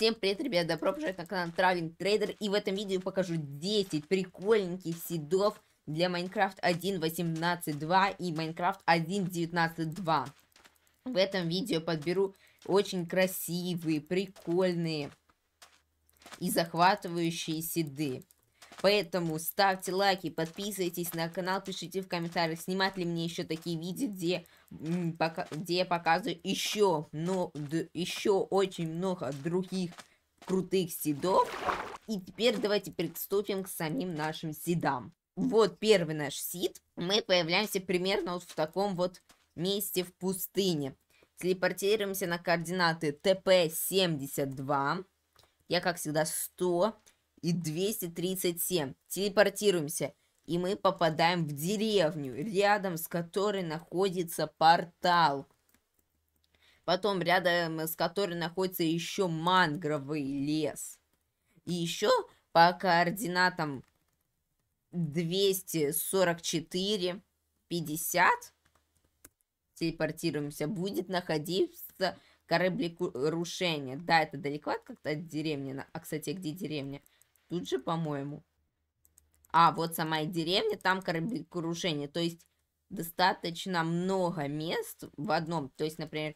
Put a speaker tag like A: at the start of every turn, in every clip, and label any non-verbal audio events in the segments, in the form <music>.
A: Всем привет, ребят, добро пожаловать на канал Traveling Trader, и в этом видео покажу 10 прикольненьких седов для Minecraft 1.18.2 и Minecraft 1.19.2. В этом видео подберу очень красивые, прикольные и захватывающие седы. Поэтому ставьте лайки, подписывайтесь на канал, пишите в комментариях, снимать ли мне еще такие видео, где где показываю еще, но, еще очень много других крутых седов. И теперь давайте приступим к самим нашим седам. Вот первый наш сид. Мы появляемся примерно вот в таком вот месте в пустыне. Телепортируемся на координаты ТП-72. Я, как всегда, 100 и 237. Телепортируемся и мы попадаем в деревню, рядом с которой находится портал. Потом рядом с которой находится еще мангровый лес. И еще по координатам 244, 50 телепортируемся, будет находиться кораблекрушение. Да, это далеко от как-то от деревни. А, кстати, где деревня? Тут же, по-моему. А вот сама деревня, там кораблекрушение. То есть достаточно много мест в одном. То есть, например,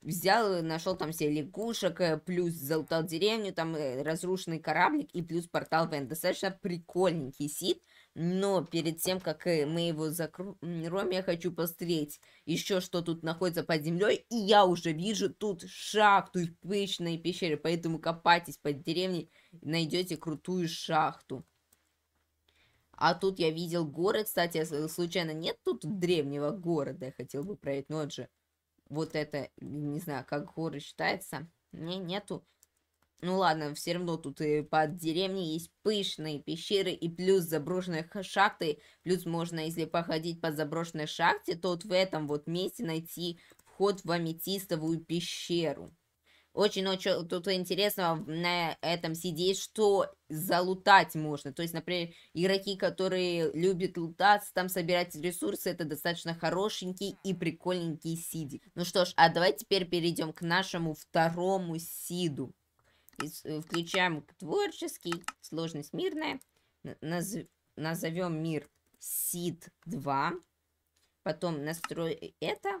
A: взял, нашел там все лягушек, э, плюс залутал деревню, там э, разрушенный кораблик и плюс портал Вен. Достаточно прикольненький сид. Но перед тем, как э, мы его закроем, я хочу посмотреть еще, что тут находится под землей. И я уже вижу тут шахту и пышные пещеры. Поэтому копайтесь под деревней, найдете крутую шахту. А тут я видел город, кстати, э, случайно нет тут древнего города, я хотел бы проверить, но это же вот это, не знаю, как город считается, не, нету. Ну ладно, все равно тут и под деревней есть пышные пещеры и плюс заброшенные шахты. Плюс можно, если походить по заброшенной шахте, то вот в этом вот месте найти вход в аметистовую пещеру очень много тут интересного на этом CD, что залутать можно. То есть, например, игроки, которые любят лутаться, там собирать ресурсы, это достаточно хорошенький и прикольненький сиди. Ну что ж, а давайте теперь перейдем к нашему второму сиду. Э, включаем творческий, сложность мирная. Наз... Назовем мир сид 2. Потом настрой э, это.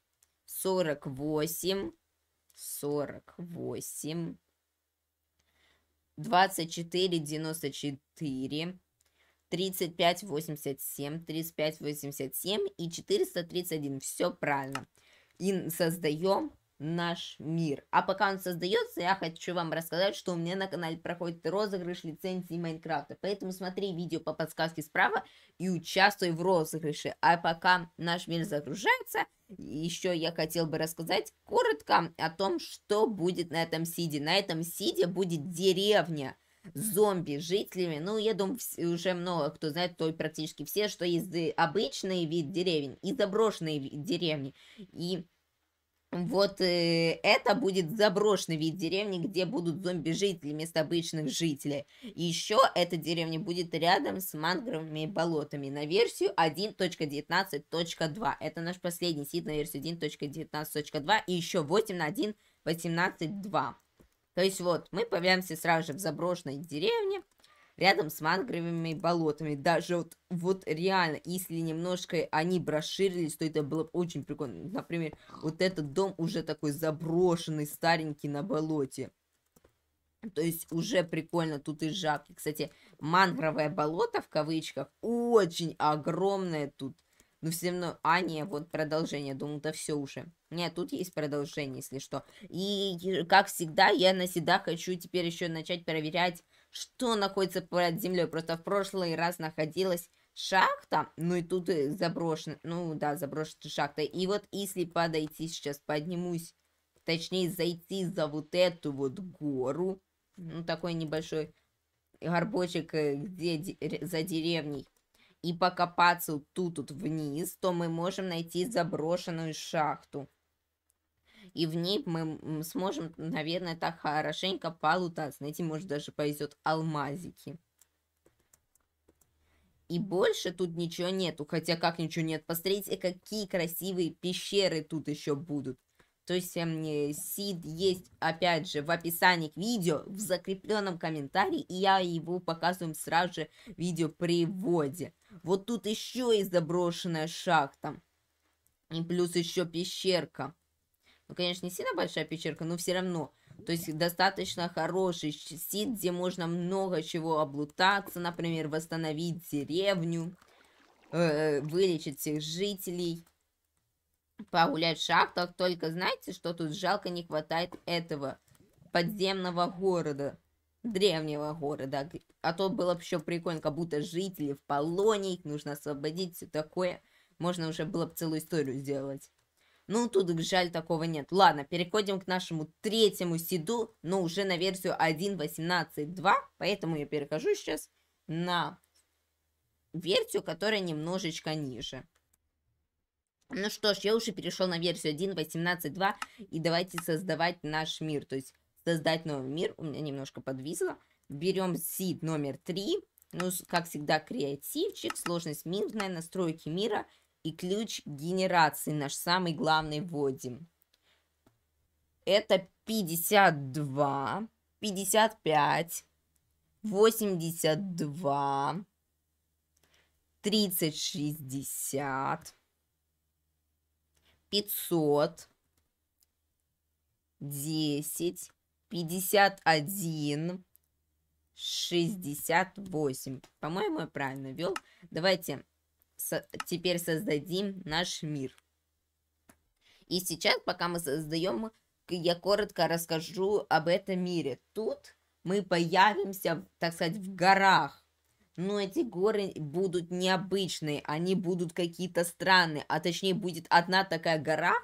A: сорок восемь, сорок восемь, двадцать четыре, девяносто четыре, тридцать пять, восемьдесят семь, тридцать пять, восемьдесят семь и четыреста тридцать один. Все правильно. И создаем наш мир. А пока он создается, я хочу вам рассказать, что у меня на канале проходит розыгрыш лицензии Майнкрафта. Поэтому смотри видео по подсказке справа и участвуй в розыгрыше. А пока наш мир загружается, еще я хотел бы рассказать коротко о том, что будет на этом сиде. На этом сиде будет деревня зомби жителями. Ну, я думаю, уже много кто знает, то практически все, что есть обычный вид деревень и заброшенные деревни. И вот э, это будет заброшенный вид деревни, где будут зомби-жители вместо обычных жителей. Еще эта деревня будет рядом с мангровыми болотами на версию 1.19.2. Это наш последний сид на версию 1.19.2 и еще 8 на 1.18.2. То есть вот, мы появляемся сразу же в заброшенной деревне, рядом с мангровыми болотами. Даже вот, вот реально, если немножко они бы расширились, то это было бы очень прикольно. Например, вот этот дом уже такой заброшенный, старенький на болоте. То есть уже прикольно, тут и жабки. Кстати, мангровое болото в кавычках очень огромное тут но ну, все равно... А, не, вот продолжение. Думал, да все уже. Нет, тут есть продолжение, если что. И, как всегда, я на всегда хочу теперь еще начать проверять, что находится под землей. Просто в прошлый раз находилась шахта, ну и тут э, заброшена, ну да, заброшена шахта. И вот если подойти сейчас, поднимусь, точнее зайти за вот эту вот гору, ну такой небольшой горбочек, э, где де за деревней, и покопаться тут тут вниз, то мы можем найти заброшенную шахту. И в ней мы сможем, наверное, так хорошенько полутаться. Найти, может, даже повезет алмазики. И больше тут ничего нету. Хотя как ничего нет? Посмотрите, какие красивые пещеры тут еще будут. То есть, э, мне Сид есть, опять же, в описании к видео, в закрепленном комментарии, и я его показываю сразу же в видео приводе. Вот тут еще и заброшенная шахта. И плюс еще пещерка. Ну, конечно, не сильно большая пещерка, но все равно. То есть достаточно хороший сид, где можно много чего облутаться. Например, восстановить деревню, э, э, вылечить всех жителей, погулять в шахтах. Только знаете, что тут жалко не хватает этого подземного города древнего города. А то было бы еще прикольно, как будто жители в полоне, их нужно освободить, все такое. Можно уже было бы целую историю сделать. Ну, тут, жаль, такого нет. Ладно, переходим к нашему третьему сиду, но уже на версию 1.18.2, поэтому я перехожу сейчас на версию, которая немножечко ниже. Ну что ж, я уже перешел на версию 1.18.2, и давайте создавать наш мир. То есть создать новый мир. У меня немножко подвисло. Берем seed номер 3. Ну, как всегда, креативчик, сложность мирная, настройки мира и ключ генерации, наш самый главный вводим. Это 52, 55, 82, 30, 60, 500, 10, 51, 68. По-моему, я правильно вел. Давайте со теперь создадим наш мир. И сейчас, пока мы создаем, я коротко расскажу об этом мире. Тут мы появимся, так сказать, в горах. Но эти горы будут необычные, они будут какие-то странные. А точнее, будет одна такая гора –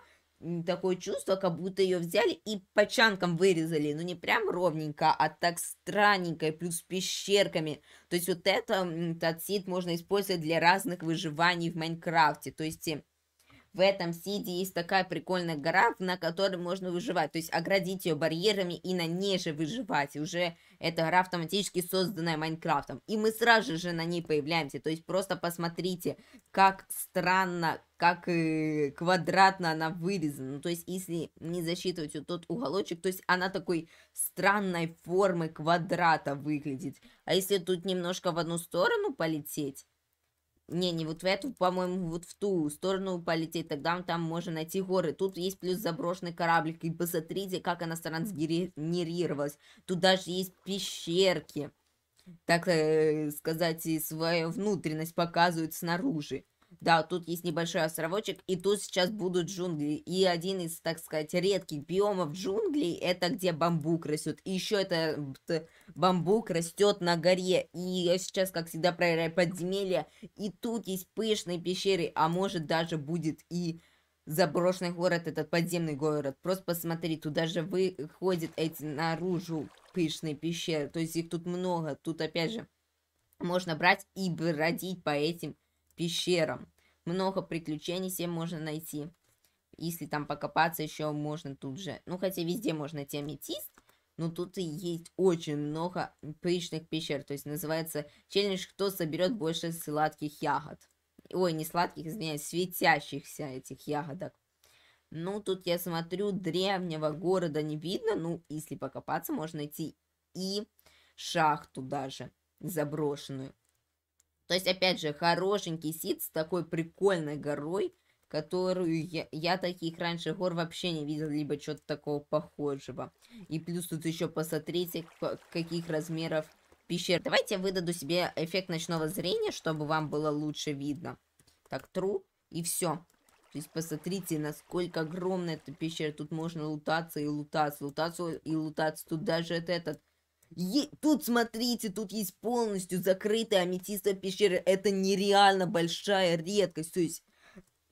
A: такое чувство, как будто ее взяли и по чанкам вырезали. но ну, не прям ровненько, а так странненько, и плюс пещерками. То есть вот это, этот сид можно использовать для разных выживаний в Майнкрафте. То есть э, в этом сиде есть такая прикольная гора, на которой можно выживать. То есть оградить ее барьерами и на ней же выживать. уже эта гора автоматически созданная Майнкрафтом. И мы сразу же на ней появляемся. То есть просто посмотрите, как странно, как э, квадратно она вырезана. Ну, то есть если не засчитывать вот тот уголочек, то есть она такой странной формы квадрата выглядит. А если тут немножко в одну сторону полететь, не, не вот в эту, по-моему, вот в ту сторону полететь, тогда там можно найти горы. Тут есть плюс заброшенный кораблик, и посмотрите, как она трансгенерировалась. Тут даже есть пещерки. Так э, сказать, и свою внутренность показывают снаружи. Да, тут есть небольшой островочек, и тут сейчас будут джунгли. И один из, так сказать, редких биомов джунглей, это где бамбук растет. И еще это бамбук растет на горе. И я сейчас, как всегда, проверяю подземелья. И тут есть пышные пещеры, а может даже будет и заброшенный город, этот подземный город. Просто посмотри, туда же выходят эти наружу пышные пещеры. То есть их тут много. Тут опять же можно брать и бродить по этим пещерам. Много приключений себе можно найти. Если там покопаться, еще можно тут же. Ну, хотя везде можно найти аметист, но тут и есть очень много приличных пещер. То есть называется челлендж «Кто соберет больше сладких ягод». Ой, не сладких, извиняюсь, светящихся этих ягодок. Ну, тут я смотрю, древнего города не видно. Ну, если покопаться, можно найти и шахту даже заброшенную. То есть, опять же, хорошенький сид с такой прикольной горой, которую я, я таких раньше гор вообще не видел, либо что-то такого похожего. И плюс тут еще посмотрите, каких размеров пещер. Давайте я выдаду себе эффект ночного зрения, чтобы вам было лучше видно. Так, тру и все. То есть посмотрите, насколько огромная эта пещера. Тут можно лутаться и лутаться, лутаться и лутаться. Тут даже этот, этот Е- тут, смотрите, тут есть полностью закрытая аметистовая пещера. Это нереально большая редкость. То есть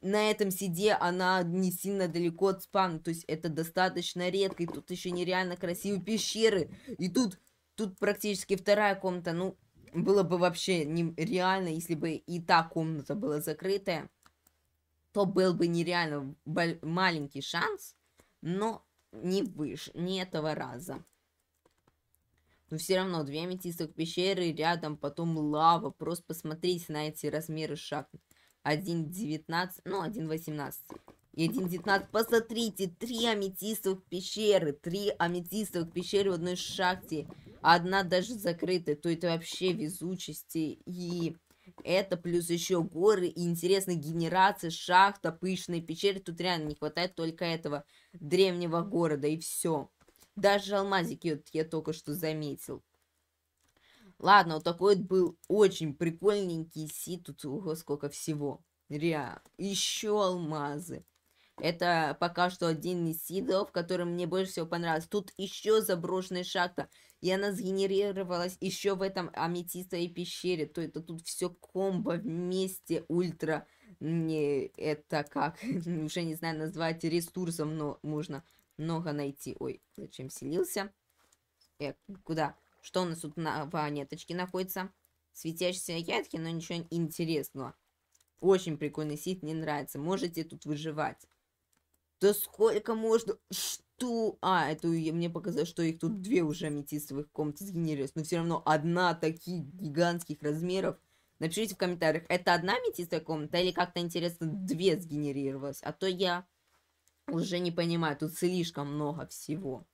A: на этом сиде она не сильно далеко от спана. То есть это достаточно редко. И тут еще нереально красивые пещеры. И тут, тут практически вторая комната. Ну, было бы вообще нереально, если бы и та комната была закрытая. То был бы нереально маленький шанс, но не выше, не этого раза. Но все равно две аметистовых пещеры рядом, потом лава. Просто посмотрите на эти размеры шахт. 1.19, ну 1.18. И 1.19, посмотрите, три аметистовых пещеры, три аметистовых пещеры в одной шахте, одна даже закрыта, то это вообще везучести, и это плюс еще горы, и интересная генерации шахта, пышные пещеры, тут реально не хватает только этого древнего города, и все. Даже алмазики вот я только что заметил. Ладно, вот такой вот был очень прикольненький си. Тут ого, сколько всего. ря Еще алмазы. Это пока что один из сидов, который мне больше всего понравился. Тут еще заброшенная шахта. И она сгенерировалась еще в этом аметистовой пещере. То это тут все комбо вместе ультра. Не, это как? <laughs> Уже не знаю назвать ресурсом, но можно много найти. Ой, зачем селился? Э, куда? Что у нас тут на ванеточке находится? Светящиеся ядки, но ничего интересного. Очень прикольный сит, мне нравится. Можете тут выживать. Да сколько можно? Что? А, это мне показалось, что их тут две уже аметистовых комнаты сгенерились. Но все равно одна таких гигантских размеров. Напишите в комментариях, это одна аметистовая комната или как-то интересно две сгенерировалась. А то я уже не понимаю, тут слишком много всего.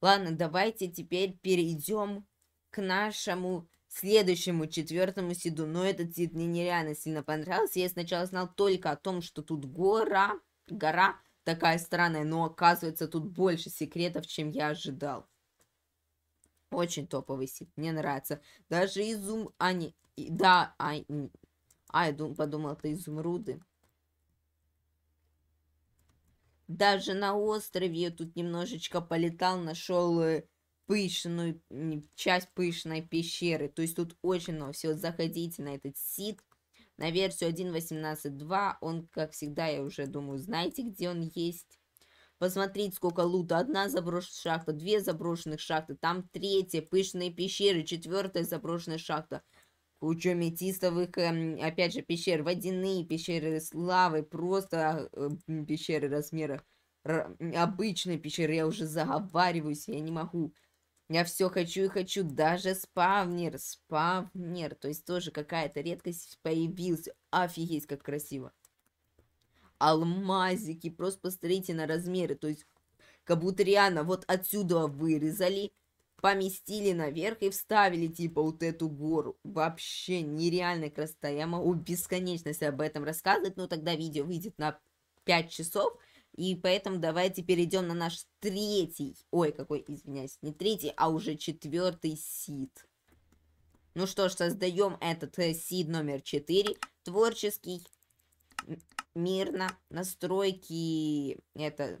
A: Ладно, давайте теперь перейдем к нашему следующему четвертому сиду. Но этот сид мне нереально сильно понравился. Я сначала знал только о том, что тут гора, гора такая странная, но оказывается тут больше секретов, чем я ожидал. Очень топовый сид, мне нравится. Даже изум... А, не... Да, а... А, я дум... подумал, это изумруды даже на острове я тут немножечко полетал, нашел э, пышную, часть пышной пещеры. То есть тут очень много всего. Заходите на этот сит, на версию 1.18.2. Он, как всегда, я уже думаю, знаете, где он есть. Посмотрите, сколько лута. Одна заброшенная шахта, две заброшенных шахты, там третья, пышные пещеры, четвертая заброшенная шахта – кучу аметистовых, эм, опять же, пещер, водяные пещеры, славы, просто э, пещеры размера обычной пещеры. Я уже заговариваюсь, я не могу. Я все хочу и хочу, даже спавнер, спавнер, то есть тоже какая-то редкость появилась. Офигеть, как красиво. Алмазики, просто посмотрите на размеры, то есть как будто реально вот отсюда вырезали, поместили наверх и вставили, типа, вот эту гору. Вообще нереально красота. Я могу бесконечность об этом рассказывать, но тогда видео выйдет на 5 часов. И поэтому давайте перейдем на наш третий, ой, какой, извиняюсь, не третий, а уже четвертый сид. Ну что ж, создаем этот э, сид номер 4, творческий, мирно, настройки, это,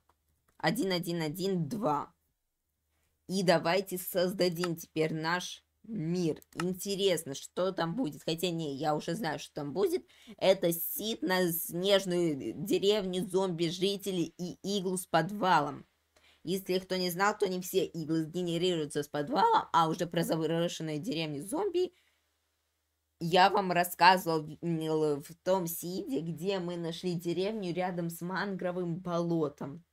A: 1.1.1.2. И давайте создадим теперь наш мир. Интересно, что там будет. Хотя не, я уже знаю, что там будет. Это сит на снежную деревню зомби-жителей и иглу с подвалом. Если кто не знал, то не все иглы генерируются с подвала, а уже про заворошенные деревни зомби я вам рассказывал в том сиде, где мы нашли деревню рядом с мангровым болотом.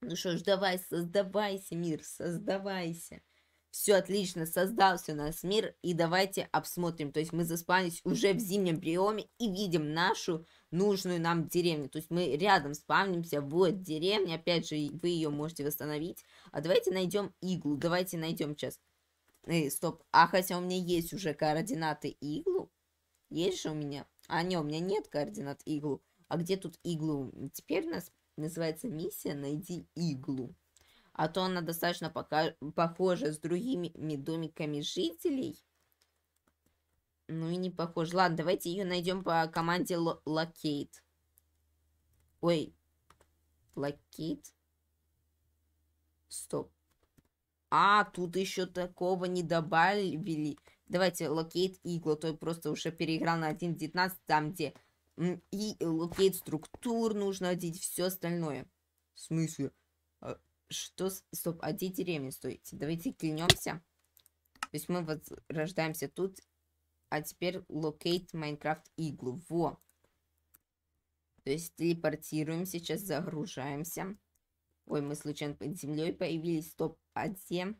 A: Ну что ж, давай, создавайся, мир, создавайся. Все отлично, создался у нас мир, и давайте обсмотрим. То есть мы заспавнились уже в зимнем приеме и видим нашу нужную нам деревню. То есть мы рядом спавнимся, вот деревня, опять же, вы ее можете восстановить. А давайте найдем иглу, давайте найдем сейчас. Эй, стоп, а хотя у меня есть уже координаты иглу. Есть же у меня? А, не, у меня нет координат иглу. А где тут иглу? Теперь у нас называется миссия «Найди иглу». А то она достаточно пока... похожа с другими домиками жителей. Ну и не похожа. Ладно, давайте ее найдем по команде Локейт. Ой, Локейт. Стоп. А, тут еще такого не добавили. Давайте локейт иглу. А то я просто уже переиграл на 1.19, там где и э, локейт структур нужно одеть, все остальное. В смысле? А, что? Стоп, одеть ремень, стойте. Давайте клянемся. То есть мы возрождаемся тут. А теперь локейт Майнкрафт иглу. Во. То есть телепортируем, сейчас загружаемся. Ой, мы случайно под землей появились. Стоп, а где?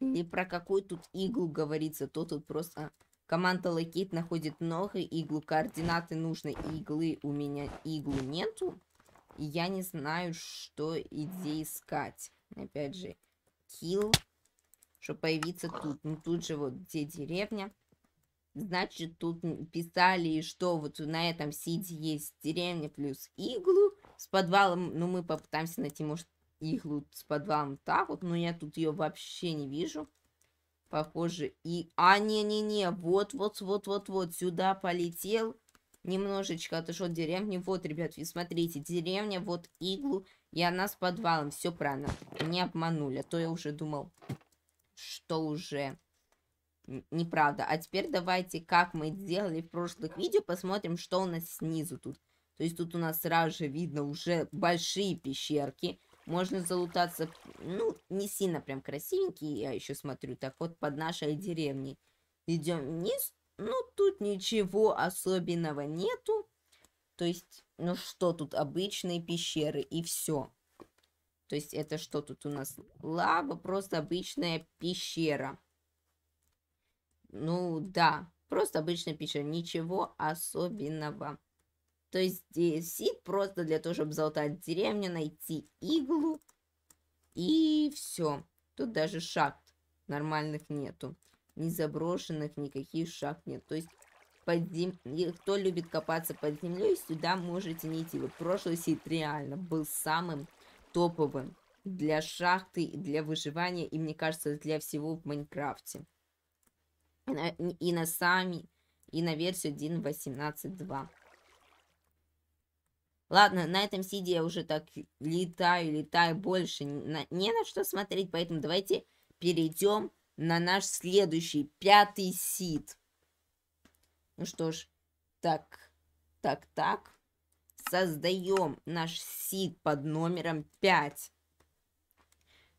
A: Не про какой тут иглу говорится, то тут просто... Команда локит находит много иглу. Координаты нужной иглы у меня иглу нету. И я не знаю, что где искать. Опять же, kill, чтобы появиться тут. Ну, тут же вот где деревня. Значит, тут писали, что вот на этом сиде есть деревня плюс иглу с подвалом. Ну, мы попытаемся найти, может, иглу с подвалом так вот. Но я тут ее вообще не вижу похоже, и... А, не-не-не, вот-вот-вот-вот-вот, сюда полетел. Немножечко отошел деревню. Вот, ребят, вы смотрите, деревня, вот иглу, и она с подвалом. Все правильно, не обманули, а то я уже думал, что уже неправда. А теперь давайте, как мы делали в прошлых видео, посмотрим, что у нас снизу тут. То есть тут у нас сразу же видно уже большие пещерки. Можно залутаться, ну, не сильно прям красивенький, я еще смотрю, так вот под нашей деревней. Идем вниз, ну, тут ничего особенного нету. То есть, ну что тут, обычные пещеры и все. То есть, это что тут у нас? Лава, просто обычная пещера. Ну, да, просто обычная пещера, ничего особенного. То есть сид просто для того, чтобы залатать деревню, найти иглу. И все. Тут даже шахт нормальных нету. Ни заброшенных, никаких шахт нет. То есть под зем... кто любит копаться под землей, сюда можете не идти. Вот прошлый сид реально был самым топовым для шахты, для выживания и, мне кажется, для всего в Майнкрафте. И на, и на сами, и на версию 1.18.2. Ладно, на этом сиде я уже так летаю, летаю больше. На, не на что смотреть, поэтому давайте перейдем на наш следующий, пятый сид. Ну что ж, так, так, так. Создаем наш сид под номером 5.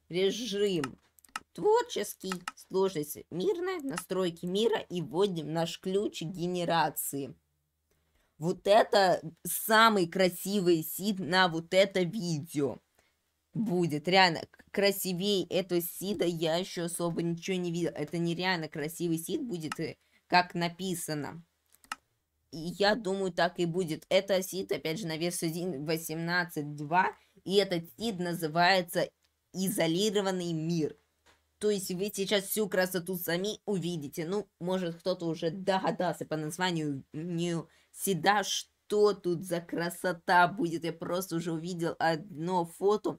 A: Режим творческий, сложность мирная, настройки мира и вводим наш ключ генерации. Вот это самый красивый сид на вот это видео будет. Реально, красивей этого сида я еще особо ничего не видел. Это нереально красивый сид будет, э, как написано. И я думаю, так и будет. Это сид, опять же, на версию 1.18.2. И этот сид называется «Изолированный мир». То есть вы сейчас всю красоту сами увидите. Ну, может, кто-то уже догадался по названию Всегда что тут за красота будет? Я просто уже увидел одно фото,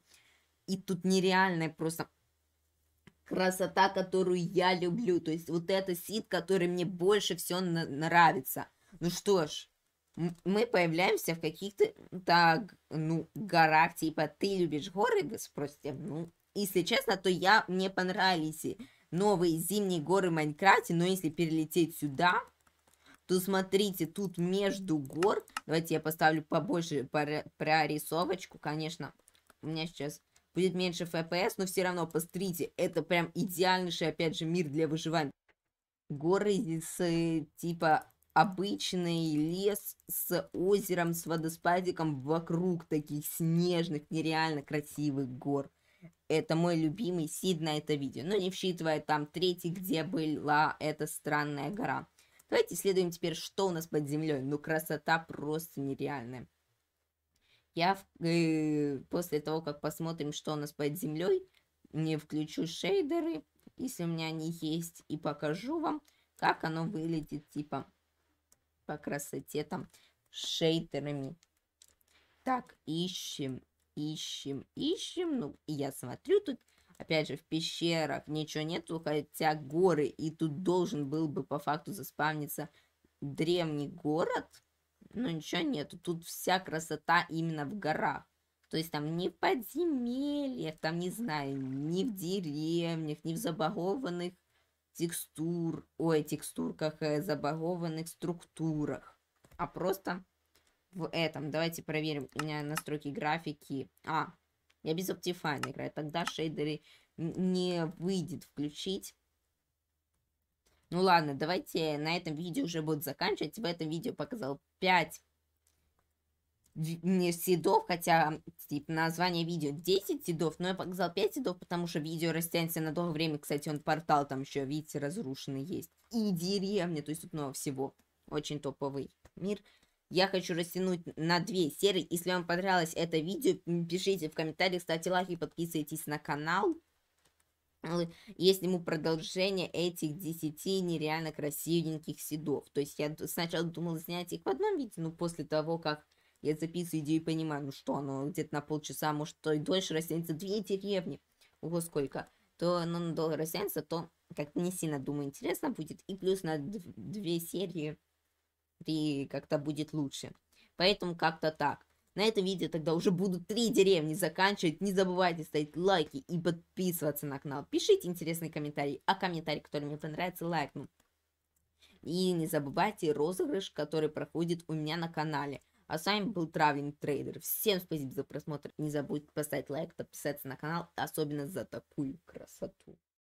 A: и тут нереальная просто красота, которую я люблю. То есть вот это сид, который мне больше всего нравится. Ну что ж, мы появляемся в каких-то, так, ну, горах, типа, ты любишь горы, вы спросите, ну, если честно, то я, мне понравились новые зимние горы в Майнкрафте, но если перелететь сюда, то смотрите, тут между гор, давайте я поставлю побольше прорисовочку, конечно, у меня сейчас будет меньше FPS, но все равно, посмотрите, это прям идеальнейший, опять же, мир для выживания. Горы с, типа, обычный лес с озером, с водоспадиком вокруг таких снежных, нереально красивых гор. Это мой любимый сид на это видео, но ну, не вчитывая там третий, где была эта странная гора. Давайте исследуем теперь, что у нас под землей. Ну, красота просто нереальная. Я э, после того, как посмотрим, что у нас под землей, не включу шейдеры, если у меня они есть, и покажу вам, как оно выглядит, типа, по красоте там, шейдерами. Так, ищем, ищем, ищем. Ну, я смотрю тут Опять же, в пещерах ничего нет, хотя горы, и тут должен был бы по факту заспавниться древний город, но ничего нету. Тут вся красота именно в горах. То есть там не в подземельях, там, не знаю, не в деревнях, не в забагованных текстур, ой, текстурках, э, забагованных структурах, а просто в этом. Давайте проверим у меня настройки графики. А, я без Optifine играю. Тогда шейдеры не выйдет включить. Ну ладно, давайте на этом видео уже будет заканчивать. В этом видео показал 5 седов, хотя типа, название видео 10 седов, но я показал 5 седов, потому что видео растянется на долгое время. Кстати, он портал там еще, видите, разрушенный есть. И деревня, то есть тут много всего. Очень топовый мир. Я хочу растянуть на две серии. Если вам понравилось это видео, пишите в комментариях, ставьте лайки, подписывайтесь на канал. Если мы продолжение этих 10 нереально красивеньких седов. То есть я сначала думала снять их в одном видео, но после того, как я записываю идею и понимаю, ну что, оно где-то на полчаса, может, то и дольше растянется. Две деревни. Ого, сколько. То оно долго растянется, то как-то не сильно, думаю, интересно будет. И плюс на две серии и как-то будет лучше. Поэтому как-то так. На этом видео тогда уже будут три деревни заканчивать. Не забывайте ставить лайки и подписываться на канал. Пишите интересные комментарии, а комментарий, который мне понравится, лайкну. И не забывайте розыгрыш, который проходит у меня на канале. А с вами был Травлинг Трейдер. Всем спасибо за просмотр. Не забудьте поставить лайк, подписаться на канал, особенно за такую красоту.